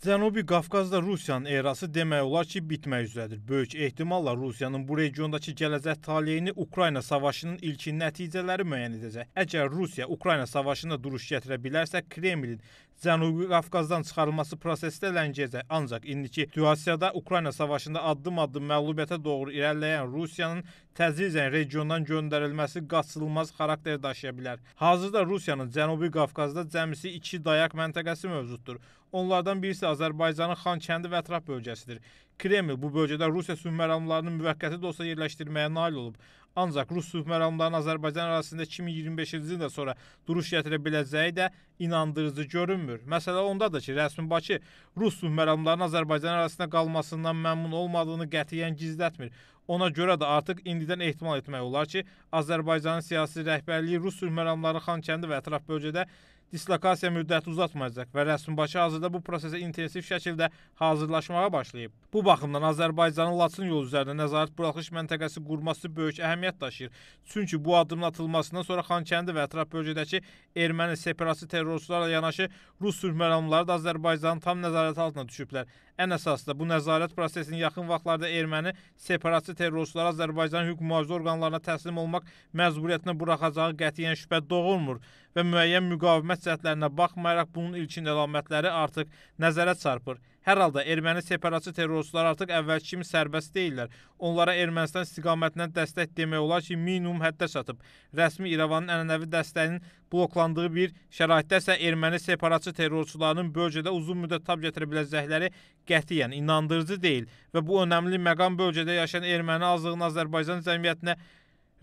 Cənubi Qafqazda Rusiyanın erası demək olar ki, bitmək üzrədir. Böyük ehtimalla Rusiyanın bu regiondakı gələcək taleyini Ukrayna savaşının ilkin nəticələri müəyyən edəcək. Əgər Rusiya Ukrayna savaşında duruş gətirə bilərsə, Kremlin Cənubi Qafqazdan çıxarılması prosesi də ləngəcək. Ancaq indiki situasiyada Ukrayna savaşında addım-addım məğlubiyyətə doğru irəliləyən Rusiyanın təzyiqən regiondan göndərilməsi qaçılmaz xarakter daşıya bilər. Hazırda Rusiyanın Cənubi Qafqazda cəmisi 2 dayaq məntəqəsi mövcuddur. Onlardan birisi Azərbaycanın Xankəndi və ətraf bölgəsidir. Kreml bu bölgədə Rusiya sülhməramlarının müvəqqəti də olsa yerləşdirməyə nail olub. Ancaq Rus sülhməramlarının Azərbaycan ərazisində 2025-ci ildən sonra duruş gətirə biləcəyi də inandırıcı görünmür. Məsələ ondadır ki, rəsmi Bakı Rus sülhməramlarının Azərbaycan ərazisində qalmasından məmnun olmadığını qətiyyən gizlətmir. Ona görə də artıq indidən ehtimal etmək olar ki, Azərbaycanın siyasi rəhbərliyi Rus sülhməramları Xankəndi və ətraf bölgədə dislokasiya müddəti uzatmayacaq və Rəsmibaşı hazırda bu prosesə intensiv şəkildə hazırlaşmağa başlayıb. Bu baxımdan Azərbaycanın Laçın yolu üzərində nəzarət buraxılış məntəqəsi qurması böyük əhəmiyyət daşıyır. Çünki bu addımın atılmasından sonra Xankəndi və ətraf bölgədəki erməni separatçı terroristlərlə yanaşı rus sülh məramları da Azərbaycanın tam nəzarəti altına düşüblər. Ən əsas da bu nəzarət prosesinin yaxın vaxtlarda erməni separatçı terroristlər Azərbaycan hüquq mühafizə orqanlarına təslim olmaq məcburiyyətinə buraxacağı qətiyyən şübhə doğurmur və müəyyən müqavimət vəziyyət cəhətlərinə baxmayaraq bunun ilkin əlamətləri artıq nəzərə çarpır. Hər halda erməni separatçı terroristlər artıq əvvəlki kimi sərbəst deyillər. Onlara Ermənistan istiqamətindən dəstək demək olar ki, minimum həddə çatıb. Rəsmi İrəvanın ənənəvi dəstəyinin bloklandığı bir şəraitdə isə erməni separatçı terrorçularının bölgədə uzun müddət tab gətirə biləcəkləri qətiyyən inandırıcı deyil və bu önəmli məqam bölgədə yaşayan erməni azlığının Azərbaycan cəmiyyətinə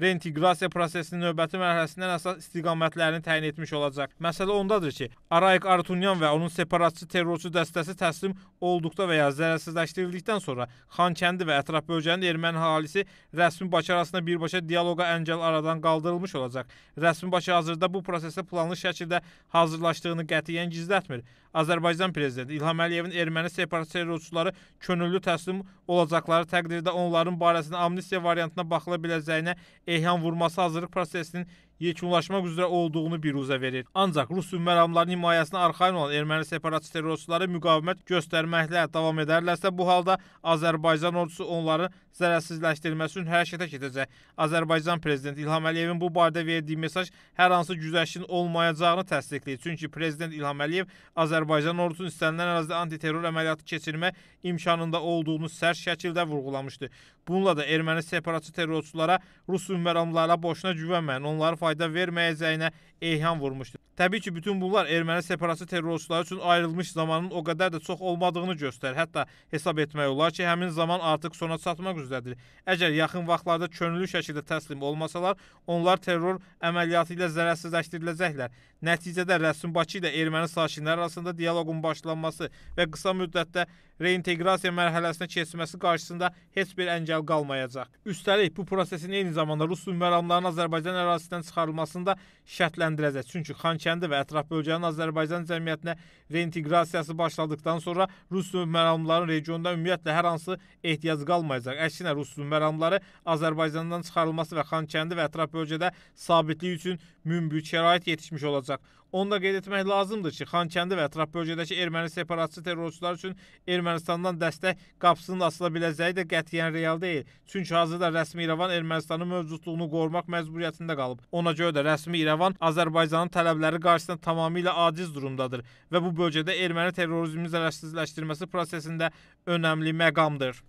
reinteqrasiya prosesinin növbəti mərhələsindən əsas istiqamətlərini təyin etmiş olacaq. Məsələ ondadır ki, Arayik Artunyan və onun separatçı terrorçu dəstəsi təslim olduqda və ya zərərsizləşdirildikdən sonra Xankəndi və ətraf bölgənin erməni əhalisi rəsmi Bakı arasında birbaşa dialoqa əngəl aradan qaldırılmış olacaq. Rəsmi Bakı hazırda bu prosesə planlı şəkildə hazırlaşdığını qətiyyən gizlətmir. Azərbaycan prezidenti İlham Əliyevin erməni separatçı terrorçuları könüllü təslim olacaqları təqdirdə onların barəsində amnistiya variantına baxıla biləcəyinə Eyhan vurması hazırlık prosesinin yekunlaşmaq üzrə olduğunu biruzə verir. Ancaq rus hümmələmlərinin himayəsinə arxain olan erməni separatist terroristləri müqavimət göstərməklə davam edərlərsə, bu halda Azərbaycan ordusu onları zərərsizləşdirilməsi üçün hərəkətə keçəcək. Azərbaycan prezidenti İlham Əliyevin bu barədə verdiyi mesaj hər hansı güzəştin olmayacağını təsdiqləyir. Çünki prezident İlham Əliyev Azərbaycan ordusunun istənilən ərazidə antiterror əməliyyatı keçirmək imkanında olduğunu sərt şəkildə vurğulamışdı. Bununla da erməni separatçı terrorçulara rus hümmələmlərlə boşuna güvənməyin, onları fayda verməyəcəyinə eyham vurmuşdu. Təbii ki, bütün bunlar erməni separatçı terrorçuları üçün ayrılmış zamanın o qədər də çox olmadığını göstərir. Hətta hesab etmək olar ki, həmin zaman artıq sona çatmaq üzrədir. Əgər yaxın vaxtlarda könüllü şəkildə təslim olmasalar, onlar terror əməliyyatı ilə zərərsizləşdiriləcəklər. Nəticədə Rəsumbaçı ilə erməni sakinləri arasında dialoqun başlanması və qısa müddətdə reinteqrasiya mərhələsinə keçməsi qarşısında heç bir əngəl qalmayacaq. Üstəlik, bu prosesin eyni zamanda rus hümməramlarının Azərbaycan ərazisindən çıxarılmasını da şərtləndirəcək. Çünki Xankəndi və ətraf bölgənin Azərbaycan cəmiyyətinə reinteqrasiyası başladıktan sonra rus hümməramların regionda ümumiyyətlə hər hansı ehtiyac qalmayacaq. Əksinə, rus hümməramları Azərbaycandan çıxarılması və Xankəndi və ətraf bölgədə sabitlik üçün münbit şərait yetişmiş olacaq olacaq. Onu da qeyd etmək lazımdır ki, Xankəndi və ətraf bölgədəki erməni separatçı terrorçular üçün Ermənistandan dəstək qapısının açıla biləcəyi də qətiyyən real deyil. Çünki hazırda rəsmi İrəvan Ermənistanın mövcudluğunu qorumaq məcburiyyətində qalıb. Ona görə də rəsmi İrəvan Azərbaycanın tələbləri qarşısında tamamilə aciz durumdadır və bu bölgədə erməni terrorizmin zərərsizləşdirməsi prosesində önəmli məqamdır.